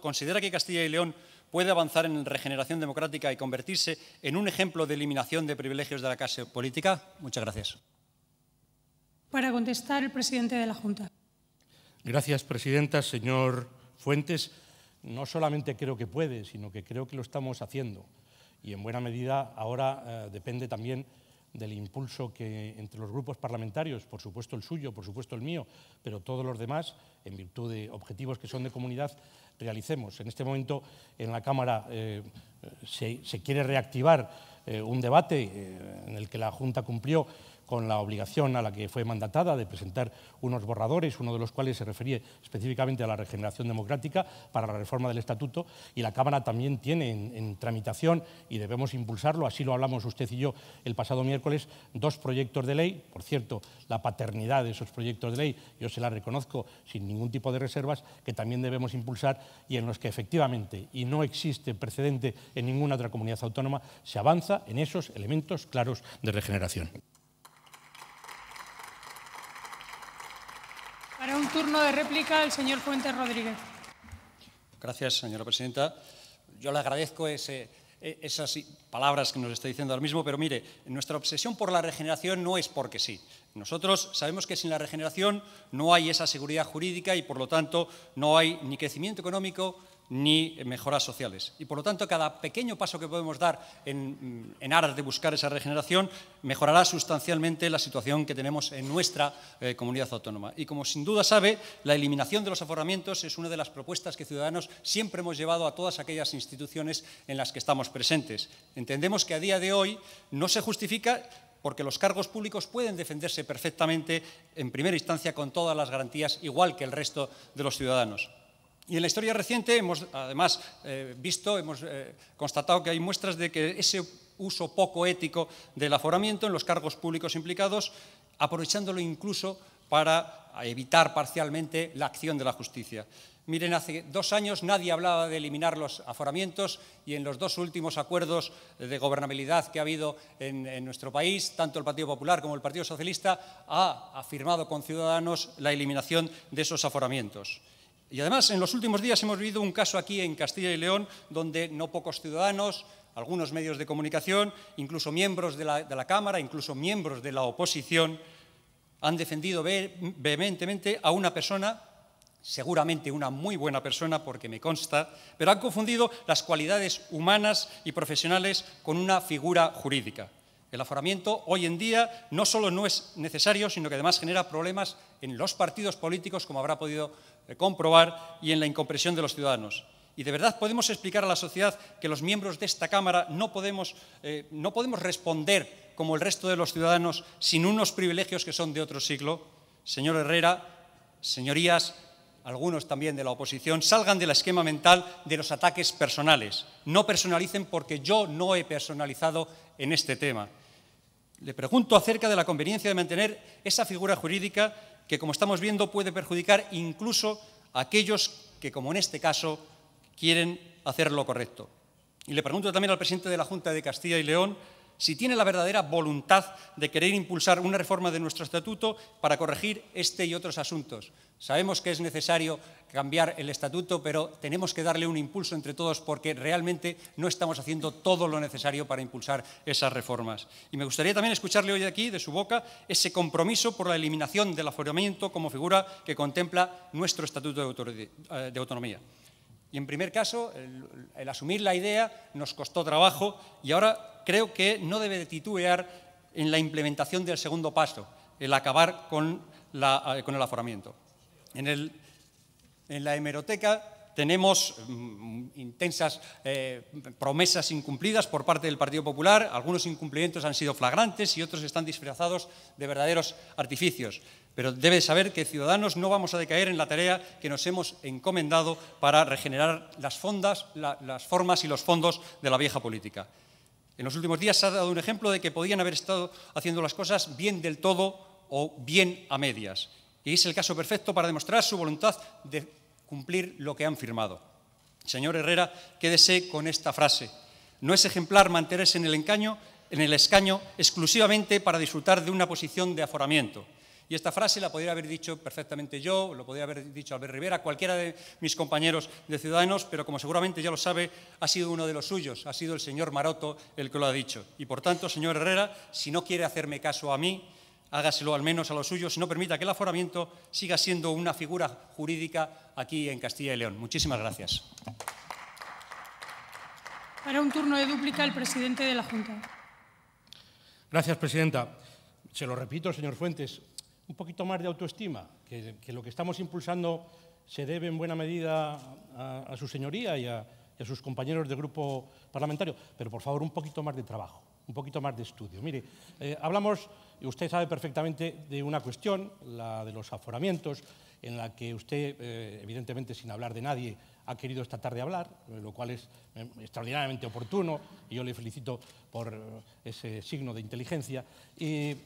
considera que Castilla y León puede avanzar en regeneración democrática y convertirse en un ejemplo de eliminación de privilegios de la clase política? Muchas gracias. Para contestar, el presidente de la Junta. Gracias, presidenta. Señor Fuentes, no solamente creo que puede, sino que creo que lo estamos haciendo. Y en buena medida ahora eh, depende también del impulso que entre los grupos parlamentarios, por supuesto el suyo, por supuesto el mío, pero todos los demás, en virtud de objetivos que son de comunidad, realicemos. En este momento en la Cámara eh, eh, se, quiere reactivar eh, un debate en el que la Junta cumplió con la obligación a la que fue mandatada de presentar unos borradores, uno de los cuales se refería específicamente a la regeneración democrática para la reforma del Estatuto, y la Cámara también tiene en, en tramitación, y debemos impulsarlo, así lo hablamos usted y yo el pasado miércoles, dos proyectos de ley, por cierto, la paternidad de esos proyectos de ley, yo se la reconozco sin ningún tipo de reservas, que también debemos impulsar y en los que efectivamente, y no existe precedente en ninguna otra comunidad autónoma, se avanza en esos elementos claros de regeneración. Para un turno de réplica el señor Fuentes Rodríguez. Gracias, señora presidenta. Yo le agradezco e, esas palabras que nos está diciendo ahora mismo, pero mire, nuestra obsesión por la regeneración no es porque sí. Nosotros sabemos que sin la regeneración no hay esa seguridad jurídica y, por lo tanto, no hay ni crecimiento económico ni mejoras sociales. Y por lo tanto, cada pequeño paso que podemos dar en, aras de buscar esa regeneración mejorará sustancialmente la situación que tenemos en nuestra eh, comunidad autónoma. Y como sin duda sabe, la eliminación de los aforramientos es una de las propuestas que Ciudadanos siempre hemos llevado a todas aquellas instituciones en las que estamos presentes. Entendemos que a día de hoy no se justifica porque los cargos públicos pueden defenderse perfectamente en primera instancia con todas las garantías, igual que el resto de los ciudadanos. Y en la historia reciente hemos, además, eh, visto, hemos eh, constatado que hay muestras de que ese uso poco ético del aforamiento en los cargos públicos implicados, aprovechándolo incluso para evitar parcialmente la acción de la justicia. Miren, hace dos años nadie hablaba de eliminar los aforamientos y en los dos últimos acuerdos de gobernabilidad que ha habido en, en, nuestro país, tanto el Partido Popular como el Partido Socialista ha afirmado con Ciudadanos la eliminación de esos aforamientos. Y además, en los últimos días hemos vivido un caso aquí en Castilla y León donde no pocos ciudadanos, algunos medios de comunicación, incluso miembros de la, Cámara, incluso miembros de la oposición, han defendido vehementemente a una persona, seguramente una muy buena persona porque me consta, pero han confundido las cualidades humanas y profesionales con una figura jurídica. El aforamiento hoy en día no solo no es necesario, sino que además genera problemas en los partidos políticos, como habrá podido eh, comprobar, y en la incompresión de los ciudadanos. Y de verdad podemos explicar a la sociedad que los miembros de esta Cámara no podemos, eh, no podemos responder como el resto de los ciudadanos sin unos privilegios que son de otro siglo. Señor Herrera, señorías, algunos también de la oposición, salgan del esquema mental de los ataques personales. No personalicen porque yo no he personalizado en este tema. Le pregunto acerca de la conveniencia de mantener esa figura jurídica que, como estamos viendo, puede perjudicar incluso a aquellos que, como en este caso, quieren hacer lo correcto. Y le pregunto también al presidente de la Junta de Castilla y León si tiene la verdadera voluntad de querer impulsar una reforma de nuestro estatuto para corregir este y otros asuntos. Sabemos que es necesario cambiar el estatuto, pero tenemos que darle un impulso entre todos porque realmente no estamos haciendo todo lo necesario para impulsar esas reformas. Y me gustaría también escucharle hoy aquí, de su boca, ese compromiso por la eliminación del aforamiento como figura que contempla nuestro estatuto de eh, autonomía. Y en primer caso, el, asumir la idea nos costó trabajo y ahora creo que no debe titubear en la implementación del segundo paso, el acabar con, eh, el aforamiento. en la hemeroteca tenemos mm, intensas eh, promesas incumplidas por parte del Partido Popular, algunos incumplimientos han sido flagrantes y otros están disfrazados de verdaderos artificios. Pero debe saber que Ciudadanos no vamos a decaer en la tarea que nos hemos encomendado para regenerar las, fondas, las formas y los fondos de la vieja política. En los últimos días se ha dado un ejemplo de que podían haber estado haciendo las cosas bien del todo o bien a medias. Y es el caso perfecto para demostrar su voluntad de cumplir lo que han firmado. Señor Herrera, quédese con esta frase. No es ejemplar mantenerse en el, encaño, en el escaño exclusivamente para disfrutar de una posición de aforamiento. Y esta frase la podría haber dicho perfectamente yo, lo podría haber dicho Albert Rivera, cualquiera de mis compañeros de Ciudadanos, pero como seguramente ya lo sabe, ha sido uno de los suyos, ha sido el señor Maroto el que lo ha dicho. Y por tanto, señor Herrera, si no quiere hacerme caso a mí, hágaselo al menos a los suyos y no permita que el aforamiento siga siendo una figura jurídica aquí en Castilla y León. Muchísimas gracias. Para un turno de dúplica, el presidente de la Junta. Gracias, presidenta. Se lo repito, señor Fuentes, un poquito más de autoestima, que, lo que estamos impulsando se debe en buena medida a, su señoría y a, y a sus compañeros de grupo parlamentario, pero por favor un poquito más de trabajo un poquito más de estudio. Mire, eh, hablamos, usted sabe perfectamente, de una cuestión, la de los aforamientos, en la que usted, eh, evidentemente sin hablar de nadie, ha querido esta tarde hablar, eh, lo cual es extraordinariamente oportuno, y yo le felicito por ese signo de inteligencia, que,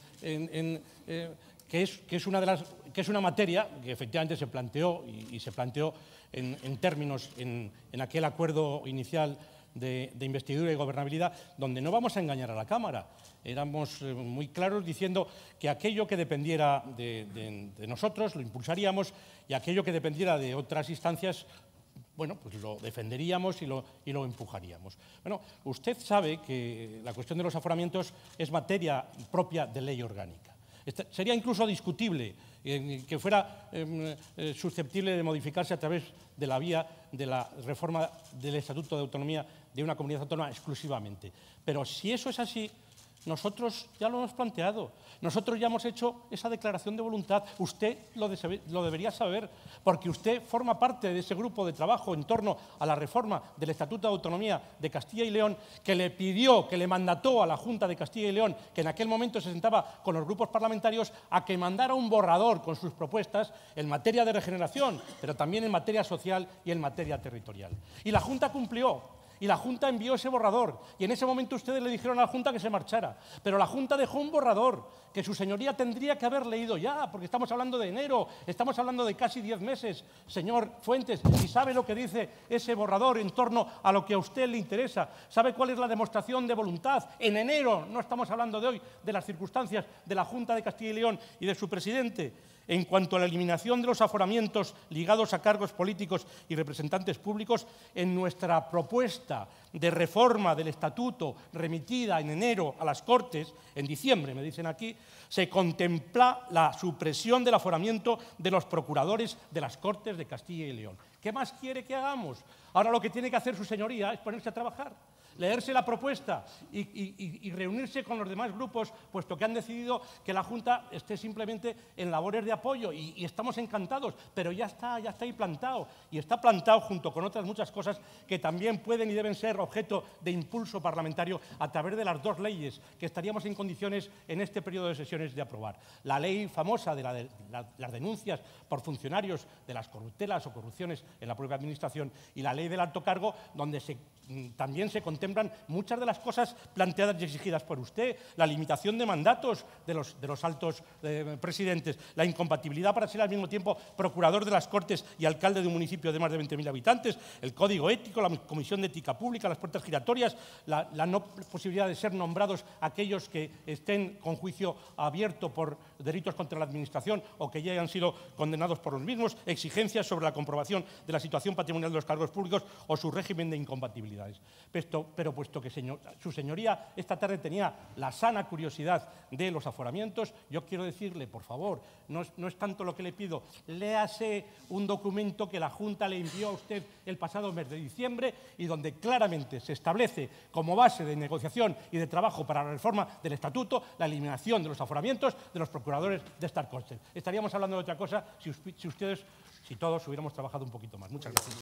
es, que, es una de las, que, es, una materia que efectivamente se planteó, y, se planteó en, en términos, en aquel acuerdo inicial de, investidura y gobernabilidad, donde no vamos a engañar a la Cámara. Éramos eh, muy claros diciendo que aquello que dependiera de, nosotros lo impulsaríamos y aquello que dependiera de otras instancias bueno, pues lo defenderíamos y lo, y lo, empujaríamos. Bueno, usted sabe que la cuestión de los aforamientos es materia propia de ley orgánica. Este, sería incluso discutible eh, que fuera em, eh, susceptible de modificarse a través de la vía de la reforma del Estatuto de Autonomía de una comunidad autónoma exclusivamente. Pero si eso es así, nosotros ya lo hemos planteado, nosotros ya hemos hecho esa declaración de voluntad, usted lo, debería saber, porque usted forma parte de ese grupo de trabajo en torno a la reforma del Estatuto de Autonomía de Castilla y León, que le pidió, que le mandató a la Junta de Castilla y León, que en aquel momento se sentaba con los grupos parlamentarios, a que mandara un borrador con sus propuestas en materia de regeneración, pero también en materia social y en materia territorial. Y la Junta cumplió, y la Junta envió ese borrador. Y en ese momento ustedes le dijeron a la Junta que se marchara. Pero la Junta dejó un borrador que su señoría tendría que haber leído ya, porque estamos hablando de enero, estamos hablando de casi diez meses, señor Fuentes, y sabe lo que dice ese borrador en torno a lo que a usted le interesa, sabe cuál es la demostración de voluntad. En enero, no estamos hablando de hoy, de las circunstancias de la Junta de Castilla y León y de su presidente. En cuanto a la eliminación de los aforamientos ligados a cargos políticos y representantes públicos, en nuestra propuesta de reforma del estatuto remitida en enero a las Cortes, en diciembre me dicen aquí, se contempla la supresión del aforamiento de los procuradores de las Cortes de Castilla y León. ¿Qué más quiere que hagamos? Ahora lo que tiene que hacer su señoría es ponerse a trabajar leerse la propuesta y, reunirse con los demás grupos, puesto que han decidido que la Junta esté simplemente en labores de apoyo y, estamos encantados, pero ya está, ya está ahí plantado y está plantado junto con otras muchas cosas que también pueden y deben ser objeto de impulso parlamentario a través de las dos leyes que estaríamos en condiciones en este periodo de sesiones de aprobar. La ley famosa de, de las denuncias por funcionarios de las corruptelas o corrupciones en la propia Administración y la ley del alto cargo, donde se, mm, también se contempla contemplan muchas de las cosas planteadas y exigidas por usted, la limitación de mandatos de los, altos eh, presidentes, la incompatibilidad para ser al mismo tiempo procurador de las Cortes y alcalde de un municipio de más de 20.000 habitantes, el código ético, la comisión de ética pública, las puertas giratorias, la, no posibilidad de ser nombrados aquellos que estén con juicio abierto por delitos contra la Administración o que ya hayan sido condenados por los mismos, exigencias sobre la comprobación de la situación patrimonial de los cargos públicos o su régimen de incompatibilidades. Esto, pero puesto que su señoría esta tarde tenía la sana curiosidad de los aforamientos, yo quiero decirle, por favor, no es, tanto lo que le pido, léase un documento que la Junta le envió a usted el pasado mes de diciembre y donde claramente se establece como base de negociación y de trabajo para la reforma del Estatuto la eliminación de los aforamientos de los procuradores de Star Estaríamos hablando de otra cosa si ustedes, si todos hubiéramos trabajado un poquito más. Muchas gracias.